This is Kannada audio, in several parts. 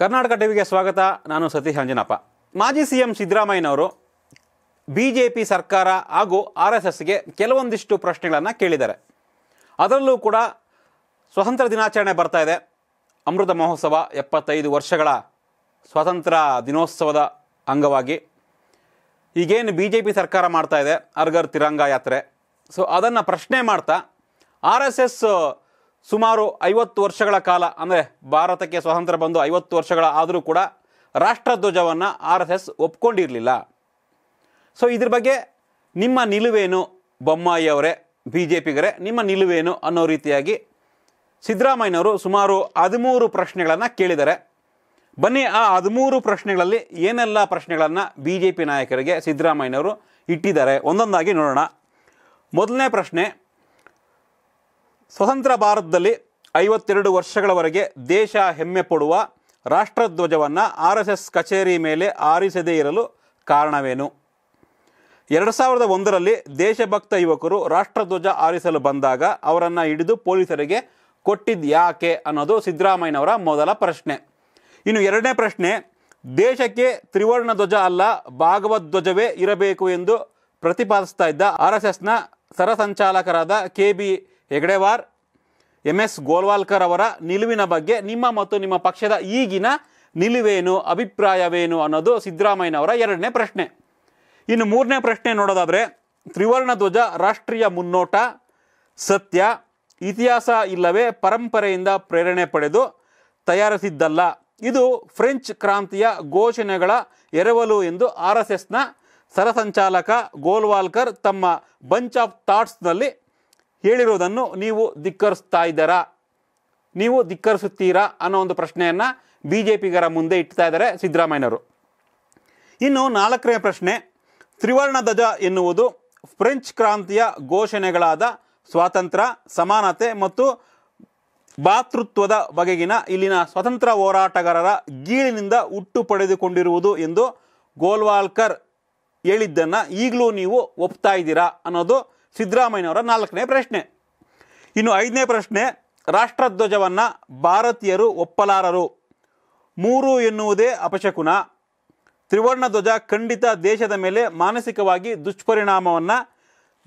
ಕರ್ನಾಟಕ ಟಿವಿಗೆ ಸ್ವಾಗತ ನಾನು ಸತೀಶ್ ಅಂಜನಪ್ಪ ಮಾಜಿ ಸಿ ಎಂ ಸಿದ್ದರಾಮಯ್ಯನವರು ಬಿ ಜೆ ಪಿ ಸರ್ಕಾರ ಹಾಗೂ ಆರ್ ಎಸ್ ಎಸ್ಗೆ ಕೆಲವೊಂದಿಷ್ಟು ಪ್ರಶ್ನೆಗಳನ್ನು ಕೇಳಿದ್ದಾರೆ ಅದರಲ್ಲೂ ಕೂಡ ಸ್ವತಂತ್ರ ದಿನಾಚರಣೆ ಬರ್ತಾ ಇದೆ ಅಮೃತ ಮಹೋತ್ಸವ ಎಪ್ಪತ್ತೈದು ವರ್ಷಗಳ ಸ್ವಾತಂತ್ರ್ಯ ದಿನೋತ್ಸವದ ಅಂಗವಾಗಿ ಈಗೇನು ಬಿ ಜೆ ಪಿ ಸರ್ಕಾರ ಮಾಡ್ತಾಯಿದೆ ಇದೆ ಅರ್ಗರ್ ತಿರಂಗ ಯಾತ್ರೆ ಸೊ ಅದನ್ನು ಪ್ರಶ್ನೆ ಮಾಡ್ತಾ ಆರ್ ಎಸ್ ಎಸ್ ಸುಮಾರು ಐವತ್ತು ವರ್ಷಗಳ ಕಾಲ ಅಂದರೆ ಭಾರತಕ್ಕೆ ಸ್ವಾತಂತ್ರ್ಯ ಬಂದು ಐವತ್ತು ವರ್ಷಗಳ ಆದರೂ ಕೂಡ ರಾಷ್ಟ್ರಧ್ವಜವನ್ನು ಆರ್ ಎಸ್ ಎಸ್ ಒಪ್ಕೊಂಡಿರಲಿಲ್ಲ ಸೊ ಇದ್ರ ಬಗ್ಗೆ ನಿಮ್ಮ ನಿಲುವೇನು ಬೊಮ್ಮಾಯಿಯವರೇ ಬಿ ಜೆ ಪಿಗರೇ ನಿಮ್ಮ ನಿಲುವೇನು ಅನ್ನೋ ರೀತಿಯಾಗಿ ಸಿದ್ದರಾಮಯ್ಯನವರು ಸುಮಾರು ಹದಿಮೂರು ಪ್ರಶ್ನೆಗಳನ್ನು ಕೇಳಿದ್ದಾರೆ ಬನ್ನಿ ಆ ಹದಿಮೂರು ಪ್ರಶ್ನೆಗಳಲ್ಲಿ ಏನೆಲ್ಲ ಪ್ರಶ್ನೆಗಳನ್ನು ಬಿ ಜೆ ಪಿ ನಾಯಕರಿಗೆ ಸಿದ್ದರಾಮಯ್ಯನವರು ಇಟ್ಟಿದ್ದಾರೆ ಒಂದೊಂದಾಗಿ ನೋಡೋಣ ಮೊದಲನೇ ಪ್ರಶ್ನೆ ಸ್ವತಂತ್ರ ಭಾರತದಲ್ಲಿ ಐವತ್ತೆರಡು ವರ್ಷಗಳವರೆಗೆ ದೇಶ ಹೆಮ್ಮೆ ಪಡುವ ರಾಷ್ಟ್ರಧ್ವಜವನ್ನು ಆರ್ ಎಸ್ ಎಸ್ ಕಚೇರಿ ಮೇಲೆ ಆರಿಸದೇ ಇರಲು ಕಾರಣವೇನು ಎರಡು ಸಾವಿರದ ಒಂದರಲ್ಲಿ ದೇಶಭಕ್ತ ಯುವಕರು ರಾಷ್ಟ್ರಧ್ವಜ ಆರಿಸಲು ಬಂದಾಗ ಅವರನ್ನು ಹಿಡಿದು ಪೊಲೀಸರಿಗೆ ಕೊಟ್ಟಿದ್ದು ಯಾಕೆ ಅನ್ನೋದು ಸಿದ್ದರಾಮಯ್ಯನವರ ಮೊದಲ ಪ್ರಶ್ನೆ ಇನ್ನು ಎರಡನೇ ಪ್ರಶ್ನೆ ದೇಶಕ್ಕೆ ತ್ರಿವರ್ಣ ಧ್ವಜ ಅಲ್ಲ ಧ್ವಜವೇ ಇರಬೇಕು ಎಂದು ಪ್ರತಿಪಾದಿಸ್ತಾ ಇದ್ದ ಆರ್ ಎಸ್ ಎಸ್ನ ಸರಸಂಚಾಲಕರಾದ ಕೆ ಬಿ ಹೆಗಡೆವಾರ್ ಎಂ ಎಸ್ ಗೋಲ್ವಾಲ್ಕರ್ ಅವರ ನಿಲುವಿನ ಬಗ್ಗೆ ನಿಮ್ಮ ಮತ್ತು ನಿಮ್ಮ ಪಕ್ಷದ ಈಗಿನ ನಿಲುವೇನು ಅಭಿಪ್ರಾಯವೇನು ಅನ್ನೋದು ಸಿದ್ದರಾಮಯ್ಯನವರ ಎರಡನೇ ಪ್ರಶ್ನೆ ಇನ್ನು ಮೂರನೇ ಪ್ರಶ್ನೆ ನೋಡೋದಾದರೆ ತ್ರಿವರ್ಣ ಧ್ವಜ ರಾಷ್ಟ್ರೀಯ ಮುನ್ನೋಟ ಸತ್ಯ ಇತಿಹಾಸ ಇಲ್ಲವೇ ಪರಂಪರೆಯಿಂದ ಪ್ರೇರಣೆ ಪಡೆದು ತಯಾರಿಸಿದ್ದಲ್ಲ ಇದು ಫ್ರೆಂಚ್ ಕ್ರಾಂತಿಯ ಘೋಷಣೆಗಳ ಎರವಲು ಎಂದು ಆರ್ ಎಸ್ ಎಸ್ನ ಸರಸಂಚಾಲಕ ಗೋಲ್ವಾಲ್ಕರ್ ತಮ್ಮ ಬಂಚ್ ಆಫ್ ಥಾಟ್ಸ್ನಲ್ಲಿ ಹೇಳಿರೋದನ್ನು ನೀವು ಧಿಕ್ಕರಿಸ್ತಾ ಇದ್ದೀರಾ ನೀವು ಧಿಕ್ಕರಿಸುತ್ತೀರಾ ಅನ್ನೋ ಒಂದು ಪ್ರಶ್ನೆಯನ್ನು ಬಿ ಜೆ ಪಿಗರ ಮುಂದೆ ಇಡ್ತಾ ಇದ್ದಾರೆ ಸಿದ್ದರಾಮಯ್ಯನವರು ಇನ್ನು ನಾಲ್ಕನೇ ಪ್ರಶ್ನೆ ತ್ರಿವರ್ಣ ಧ್ವಜ ಎನ್ನುವುದು ಫ್ರೆಂಚ್ ಕ್ರಾಂತಿಯ ಘೋಷಣೆಗಳಾದ ಸ್ವಾತಂತ್ರ್ಯ ಸಮಾನತೆ ಮತ್ತು ಭಾತೃತ್ವದ ಬಗೆಗಿನ ಇಲ್ಲಿನ ಸ್ವತಂತ್ರ ಹೋರಾಟಗಾರರ ಗೀಳಿನಿಂದ ಹುಟ್ಟು ಪಡೆದುಕೊಂಡಿರುವುದು ಎಂದು ಗೋಲ್ವಾಲ್ಕರ್ ಹೇಳಿದ್ದನ್ನು ಈಗಲೂ ನೀವು ಒಪ್ತಾ ಇದ್ದೀರಾ ಅನ್ನೋದು ಸಿದ್ದರಾಮಯ್ಯನವರ ನಾಲ್ಕನೇ ಪ್ರಶ್ನೆ ಇನ್ನು ಐದನೇ ಪ್ರಶ್ನೆ ರಾಷ್ಟ್ರಧ್ವಜವನ್ನು ಭಾರತೀಯರು ಒಪ್ಪಲಾರರು ಮೂರು ಎನ್ನುವುದೇ ಅಪಶಕುನ ತ್ರಿವರ್ಣ ಧ್ವಜ ಖಂಡಿತ ದೇಶದ ಮೇಲೆ ಮಾನಸಿಕವಾಗಿ ದುಷ್ಪರಿಣಾಮವನ್ನು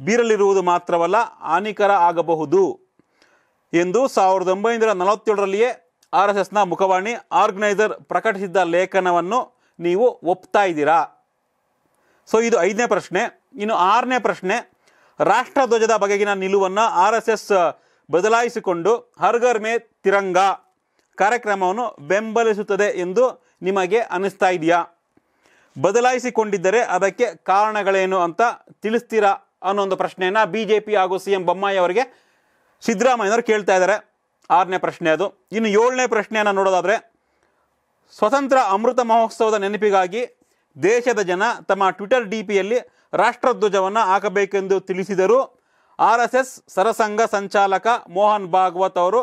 ಬೀರಲಿರುವುದು ಮಾತ್ರವಲ್ಲ ಹಾನಿಕರ ಆಗಬಹುದು ಎಂದು ಸಾವಿರದ ಒಂಬೈನೂರ ನಲವತ್ತೇಳರಲ್ಲಿಯೇ ಆರ್ ಎಸ್ ಎಸ್ನ ಮುಖವಾಣಿ ಆರ್ಗನೈಸರ್ ಪ್ರಕಟಿಸಿದ್ದ ಲೇಖನವನ್ನು ನೀವು ಒಪ್ತಾ ಇದ್ದೀರಾ ಸೊ ಇದು ಐದನೇ ಪ್ರಶ್ನೆ ಇನ್ನು ಆರನೇ ಪ್ರಶ್ನೆ ಧ್ವಜದ ಬಗೆಗಿನ ನಿಲುವನ್ನು ಆರ್ ಎಸ್ ಎಸ್ ಬದಲಾಯಿಸಿಕೊಂಡು ಹರ್ಗರ್ ಮೇ ತಿರಂಗ ಕಾರ್ಯಕ್ರಮವನ್ನು ಬೆಂಬಲಿಸುತ್ತದೆ ಎಂದು ನಿಮಗೆ ಅನ್ನಿಸ್ತಾ ಇದೆಯಾ ಬದಲಾಯಿಸಿಕೊಂಡಿದ್ದರೆ ಅದಕ್ಕೆ ಕಾರಣಗಳೇನು ಅಂತ ತಿಳಿಸ್ತೀರಾ ಅನ್ನೋ ಒಂದು ಪ್ರಶ್ನೆಯನ್ನು ಬಿ ಜೆ ಪಿ ಹಾಗೂ ಸಿ ಎಂ ಬೊಮ್ಮಾಯಿ ಅವರಿಗೆ ಸಿದ್ದರಾಮಯ್ಯನವರು ಕೇಳ್ತಾ ಇದ್ದಾರೆ ಆರನೇ ಪ್ರಶ್ನೆ ಅದು ಇನ್ನು ಏಳನೇ ಪ್ರಶ್ನೆಯನ್ನು ನೋಡೋದಾದರೆ ಸ್ವತಂತ್ರ ಅಮೃತ ಮಹೋತ್ಸವದ ನೆನಪಿಗಾಗಿ ದೇಶದ ಜನ ತಮ್ಮ ಟ್ವಿಟರ್ ಡಿ ಪಿಯಲ್ಲಿ ರಾಷ್ಟ್ರಧ್ವಜವನ್ನು ಹಾಕಬೇಕೆಂದು ತಿಳಿಸಿದರು ಆರ್ ಎಸ್ ಎಸ್ ಸರಸಂಘ ಸಂಚಾಲಕ ಮೋಹನ್ ಭಾಗವತ್ ಅವರು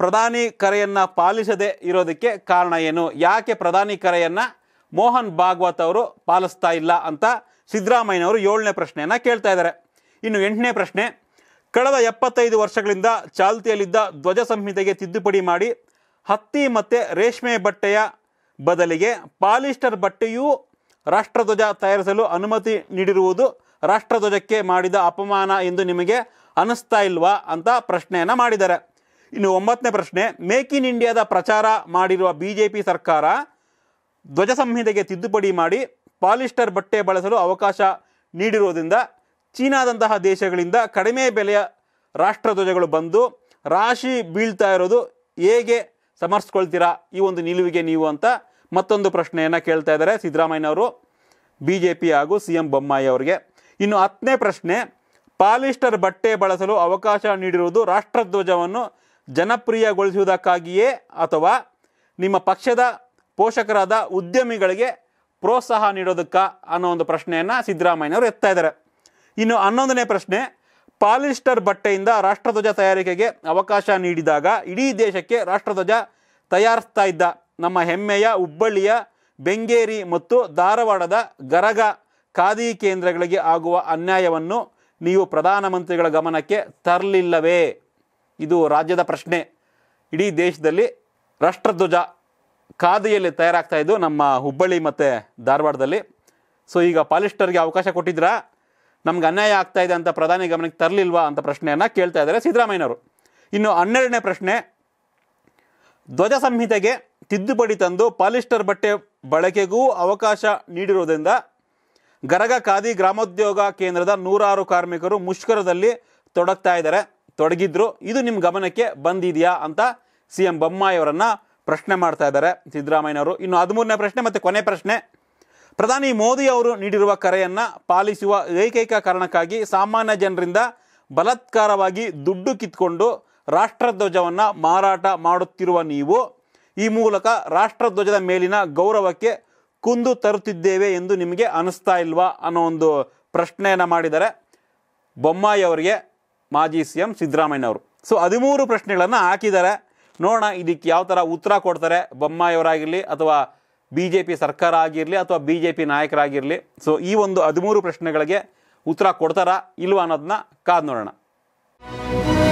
ಪ್ರಧಾನಿ ಕರೆಯನ್ನು ಪಾಲಿಸದೇ ಇರೋದಕ್ಕೆ ಕಾರಣ ಏನು ಯಾಕೆ ಪ್ರಧಾನಿ ಕರೆಯನ್ನು ಮೋಹನ್ ಭಾಗವತ್ ಅವರು ಪಾಲಿಸ್ತಾ ಇಲ್ಲ ಅಂತ ಸಿದ್ದರಾಮಯ್ಯನವರು ಏಳನೇ ಪ್ರಶ್ನೆಯನ್ನು ಕೇಳ್ತಾ ಇದ್ದಾರೆ ಇನ್ನು ಎಂಟನೇ ಪ್ರಶ್ನೆ ಕಳೆದ ಎಪ್ಪತ್ತೈದು ವರ್ಷಗಳಿಂದ ಚಾಲ್ತಿಯಲ್ಲಿದ್ದ ಧ್ವಜ ಸಂಹಿತೆಗೆ ತಿದ್ದುಪಡಿ ಮಾಡಿ ಹತ್ತಿ ಮತ್ತು ರೇಷ್ಮೆ ಬಟ್ಟೆಯ ಬದಲಿಗೆ ಪಾಲಿಸ್ಟರ್ ಬಟ್ಟೆಯೂ ರಾಷ್ಟ್ರಧ್ವಜ ತಯಾರಿಸಲು ಅನುಮತಿ ನೀಡಿರುವುದು ರಾಷ್ಟ್ರಧ್ವಜಕ್ಕೆ ಮಾಡಿದ ಅಪಮಾನ ಎಂದು ನಿಮಗೆ ಅನಿಸ್ತಾ ಇಲ್ವಾ ಅಂತ ಪ್ರಶ್ನೆಯನ್ನು ಮಾಡಿದ್ದಾರೆ ಇನ್ನು ಒಂಬತ್ತನೇ ಪ್ರಶ್ನೆ ಮೇಕ್ ಇನ್ ಇಂಡಿಯಾದ ಪ್ರಚಾರ ಮಾಡಿರುವ ಬಿ ಜೆ ಪಿ ಸರ್ಕಾರ ಧ್ವಜ ಸಂಹಿತೆಗೆ ತಿದ್ದುಪಡಿ ಮಾಡಿ ಪಾಲಿಸ್ಟರ್ ಬಟ್ಟೆ ಬಳಸಲು ಅವಕಾಶ ನೀಡಿರುವುದರಿಂದ ಚೀನಾದಂತಹ ದೇಶಗಳಿಂದ ಕಡಿಮೆ ಬೆಲೆಯ ರಾಷ್ಟ್ರಧ್ವಜಗಳು ಬಂದು ರಾಶಿ ಬೀಳ್ತಾ ಇರೋದು ಹೇಗೆ ಸಮರ್ಸ್ಕೊಳ್ತೀರಾ ಈ ಒಂದು ನಿಲುವಿಗೆ ನೀವು ಅಂತ ಮತ್ತೊಂದು ಪ್ರಶ್ನೆಯನ್ನು ಕೇಳ್ತಾ ಇದ್ದಾರೆ ಸಿದ್ದರಾಮಯ್ಯನವರು ಬಿ ಜೆ ಪಿ ಹಾಗೂ ಸಿ ಎಂ ಬೊಮ್ಮಾಯಿ ಅವರಿಗೆ ಇನ್ನು ಹತ್ತನೇ ಪ್ರಶ್ನೆ ಪಾಲಿಸ್ಟರ್ ಬಟ್ಟೆ ಬಳಸಲು ಅವಕಾಶ ನೀಡಿರುವುದು ರಾಷ್ಟ್ರಧ್ವಜವನ್ನು ಜನಪ್ರಿಯಗೊಳಿಸುವುದಕ್ಕಾಗಿಯೇ ಅಥವಾ ನಿಮ್ಮ ಪಕ್ಷದ ಪೋಷಕರಾದ ಉದ್ಯಮಿಗಳಿಗೆ ಪ್ರೋತ್ಸಾಹ ನೀಡೋದಕ್ಕ ಅನ್ನೋ ಒಂದು ಪ್ರಶ್ನೆಯನ್ನು ಸಿದ್ದರಾಮಯ್ಯನವರು ಎತ್ತಾ ಇದ್ದಾರೆ ಇನ್ನು ಹನ್ನೊಂದನೇ ಪ್ರಶ್ನೆ ಪಾಲಿಸ್ಟರ್ ಬಟ್ಟೆಯಿಂದ ರಾಷ್ಟ್ರಧ್ವಜ ತಯಾರಿಕೆಗೆ ಅವಕಾಶ ನೀಡಿದಾಗ ಇಡೀ ದೇಶಕ್ಕೆ ರಾಷ್ಟ್ರಧ್ವಜ ತಯಾರಿಸ್ತಾ ಇದ್ದ ನಮ್ಮ ಹೆಮ್ಮೆಯ ಹುಬ್ಬಳ್ಳಿಯ ಬೆಂಗೇರಿ ಮತ್ತು ಧಾರವಾಡದ ಗರಗ ಖಾದಿ ಕೇಂದ್ರಗಳಿಗೆ ಆಗುವ ಅನ್ಯಾಯವನ್ನು ನೀವು ಪ್ರಧಾನಮಂತ್ರಿಗಳ ಗಮನಕ್ಕೆ ತರಲಿಲ್ಲವೇ ಇದು ರಾಜ್ಯದ ಪ್ರಶ್ನೆ ಇಡೀ ದೇಶದಲ್ಲಿ ರಾಷ್ಟ್ರಧ್ವಜ ಖಾದಿಯಲ್ಲಿ ತಯಾರಾಗ್ತಾ ಇದ್ದು ನಮ್ಮ ಹುಬ್ಬಳ್ಳಿ ಮತ್ತು ಧಾರವಾಡದಲ್ಲಿ ಸೊ ಈಗ ಪಾಲಿಸ್ಟರ್ಗೆ ಅವಕಾಶ ಕೊಟ್ಟಿದ್ರಾ ನಮ್ಗೆ ಅನ್ಯಾಯ ಆಗ್ತಾ ಇದೆ ಅಂತ ಪ್ರಧಾನಿ ಗಮನಕ್ಕೆ ತರಲಿಲ್ವಾ ಅಂತ ಪ್ರಶ್ನೆಯನ್ನು ಕೇಳ್ತಾ ಇದ್ದಾರೆ ಸಿದ್ದರಾಮಯ್ಯನವರು ಇನ್ನು ಹನ್ನೆರಡನೇ ಪ್ರಶ್ನೆ ಧ್ವಜ ಸಂಹಿತೆಗೆ ತಿದ್ದುಪಡಿ ತಂದು ಪಾಲಿಸ್ಟರ್ ಬಟ್ಟೆ ಬಳಕೆಗೂ ಅವಕಾಶ ನೀಡಿರುವುದರಿಂದ ಗರಗ ಖಾದಿ ಗ್ರಾಮೋದ್ಯೋಗ ಕೇಂದ್ರದ ನೂರಾರು ಕಾರ್ಮಿಕರು ಮುಷ್ಕರದಲ್ಲಿ ತೊಡಗ್ತಾ ಇದ್ದಾರೆ ತೊಡಗಿದ್ರು ಇದು ನಿಮ್ಮ ಗಮನಕ್ಕೆ ಬಂದಿದೆಯಾ ಅಂತ ಸಿ ಎಂ ಬೊಮ್ಮಾಯಿಯವರನ್ನು ಪ್ರಶ್ನೆ ಮಾಡ್ತಾ ಇದ್ದಾರೆ ಸಿದ್ದರಾಮಯ್ಯವರು ಇನ್ನು ಹದಿಮೂರನೇ ಪ್ರಶ್ನೆ ಮತ್ತು ಕೊನೆ ಪ್ರಶ್ನೆ ಪ್ರಧಾನಿ ಮೋದಿ ಅವರು ನೀಡಿರುವ ಕರೆಯನ್ನು ಪಾಲಿಸುವ ಏಕೈಕ ಕಾರಣಕ್ಕಾಗಿ ಸಾಮಾನ್ಯ ಜನರಿಂದ ಬಲತ್ಕಾರವಾಗಿ ದುಡ್ಡು ಕಿತ್ಕೊಂಡು ರಾಷ್ಟ್ರಧ್ವಜವನ್ನು ಮಾರಾಟ ಮಾಡುತ್ತಿರುವ ನೀವು ಈ ಮೂಲಕ ರಾಷ್ಟ್ರಧ್ವಜದ ಮೇಲಿನ ಗೌರವಕ್ಕೆ ಕುಂದು ತರುತ್ತಿದ್ದೇವೆ ಎಂದು ನಿಮಗೆ ಅನಿಸ್ತಾ ಇಲ್ವಾ ಅನ್ನೋ ಒಂದು ಪ್ರಶ್ನೆಯನ್ನು ಮಾಡಿದರೆ ಬೊಮ್ಮಾಯಿ ಅವರಿಗೆ ಮಾಜಿ ಸಿ ಎಂ ಸಿದ್ದರಾಮಯ್ಯನವರು ಸೊ ಹದಿಮೂರು ಪ್ರಶ್ನೆಗಳನ್ನು ಹಾಕಿದ್ದಾರೆ ನೋಡೋಣ ಇದಕ್ಕೆ ಯಾವ ಥರ ಉತ್ತರ ಕೊಡ್ತಾರೆ ಬೊಮ್ಮಾಯಿಯವರಾಗಿರಲಿ ಅಥವಾ ಬಿ ಜೆ ಪಿ ಸರ್ಕಾರ ಆಗಿರಲಿ ಅಥವಾ ಬಿ ಜೆ ಪಿ ನಾಯಕರಾಗಿರಲಿ ಸೊ ಈ ಒಂದು ಹದಿಮೂರು ಪ್ರಶ್ನೆಗಳಿಗೆ ಉತ್ತರ ಕೊಡ್ತಾರಾ ಇಲ್ವಾ ಅನ್ನೋದನ್ನ ಕಾದು ನೋಡೋಣ